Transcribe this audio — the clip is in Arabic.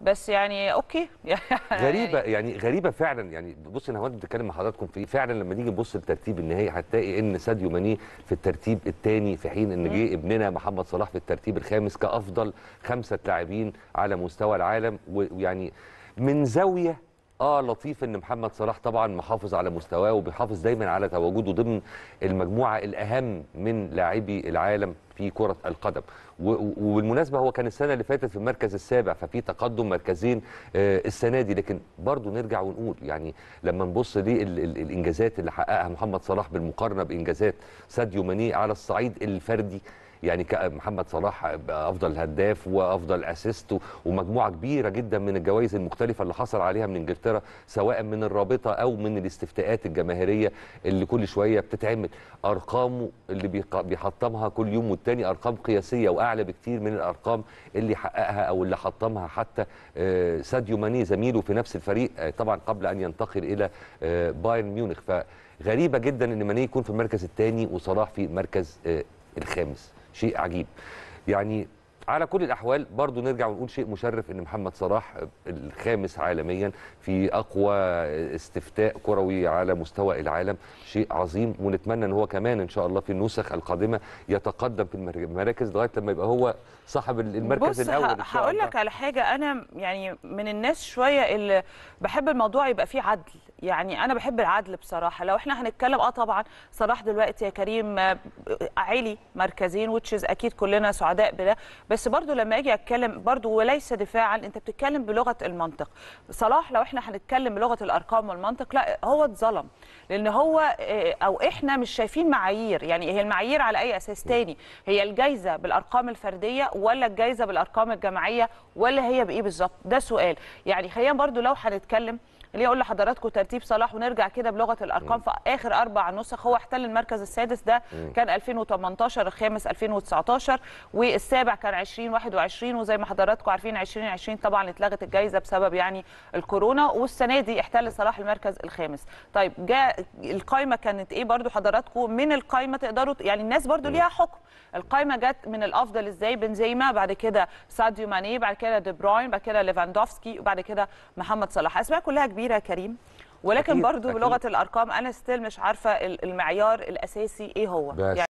بس يعني اوكي يعني غريبه يعني غريبه فعلا يعني بصي انا وانا بتكلم مع حضراتكم في إيه؟ فعلا لما نيجي نبص لترتيب النهائي هتلاقي ان ساديو ماني في الترتيب الثاني في حين ان جه ابننا محمد صلاح في الترتيب الخامس كافضل خمسه لاعبين على مستوى العالم ويعني من زاويه اه لطيف ان محمد صلاح طبعا محافظ على مستواه وبيحافظ دايما على تواجده ضمن المجموعه الاهم من لاعبي العالم في كره القدم وبالمناسبه هو كان السنه اللي فاتت في المركز السابع ففي تقدم مركزين آه، السنه دي لكن برضه نرجع ونقول يعني لما نبص للانجازات اللي حققها محمد صلاح بالمقارنه بانجازات ساديو ماني على الصعيد الفردي يعني محمد صلاح افضل هداف وافضل اسيست ومجموعه كبيره جدا من الجوائز المختلفه اللي حصل عليها من انجلترا سواء من الرابطه او من الاستفتاءات الجماهيريه اللي كل شويه بتتعمل ارقامه اللي بيحطمها كل يوم والتاني ارقام قياسيه واعلى بكتير من الارقام اللي حققها او اللي حطمها حتى آه، ساديو ماني زميله في نفس الفريق آه، طبعا قبل ان ينتقل الى آه، بايرن ميونخ فغريبه جدا ان ماني يكون في المركز الثاني وصلاح في المركز الخامس شيء عجيب يعني على كل الاحوال برضو نرجع ونقول شيء مشرف ان محمد صلاح الخامس عالميا في اقوى استفتاء كروي على مستوى العالم شيء عظيم ونتمنى ان هو كمان ان شاء الله في النسخ القادمه يتقدم في المراكز لغايه لما يبقى هو صاحب المركز بص الاول بص هقول لك على حاجه انا يعني من الناس شويه اللي بحب الموضوع يبقى فيه عدل يعني انا بحب العدل بصراحه لو احنا هنتكلم اه طبعا صلاح دلوقتي يا كريم آه، عالي مركزين وتشيز اكيد كلنا سعداء بده بس برضو لما اجي اتكلم برضو وليس دفاعا انت بتتكلم بلغه المنطق صلاح لو احنا هنتكلم بلغه الارقام والمنطق لا هو اتظلم لان هو آه، او احنا مش شايفين معايير يعني هي المعايير على اي اساس تاني هي الجايزه بالارقام الفرديه ولا الجايزه بالارقام الجماعيه ولا هي بايه بالظبط ده سؤال يعني خلينا برضو لو هنتكلم ليه اقول لحضراتكم ترتيب صلاح ونرجع كده بلغه الارقام في اخر اربع نسخ هو احتل المركز السادس ده كان 2018 الخامس 2019 والسابع كان 2021 وزي ما حضراتكم عارفين 2020 طبعا اتلغت الجائزه بسبب يعني الكورونا والسنه دي احتل صلاح المركز الخامس طيب جاء القائمه كانت ايه برضو حضراتكم من القائمه تقدروا يعني الناس برضو ليها حكم القائمه جت من الافضل ازاي بنزيما بعد كده ساديو ماني بعد كده دي بروين بعد كده ليفاندوفسكي وبعد كده محمد صلاح اسماء كلها كبيره يا كريم ولكن أكيد برضو أكيد. بلغه الارقام انا ستيل مش عارفه المعيار الاساسي ايه هو يعني